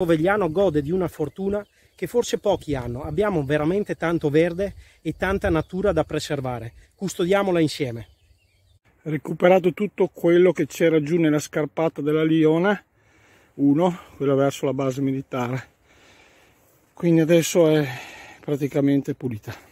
Povegliano gode di una fortuna che forse pochi hanno. Abbiamo veramente tanto verde e tanta natura da preservare. Custodiamola insieme. Recuperato tutto quello che c'era giù nella scarpata della Liona 1, quella verso la base militare. Quindi adesso è praticamente pulita.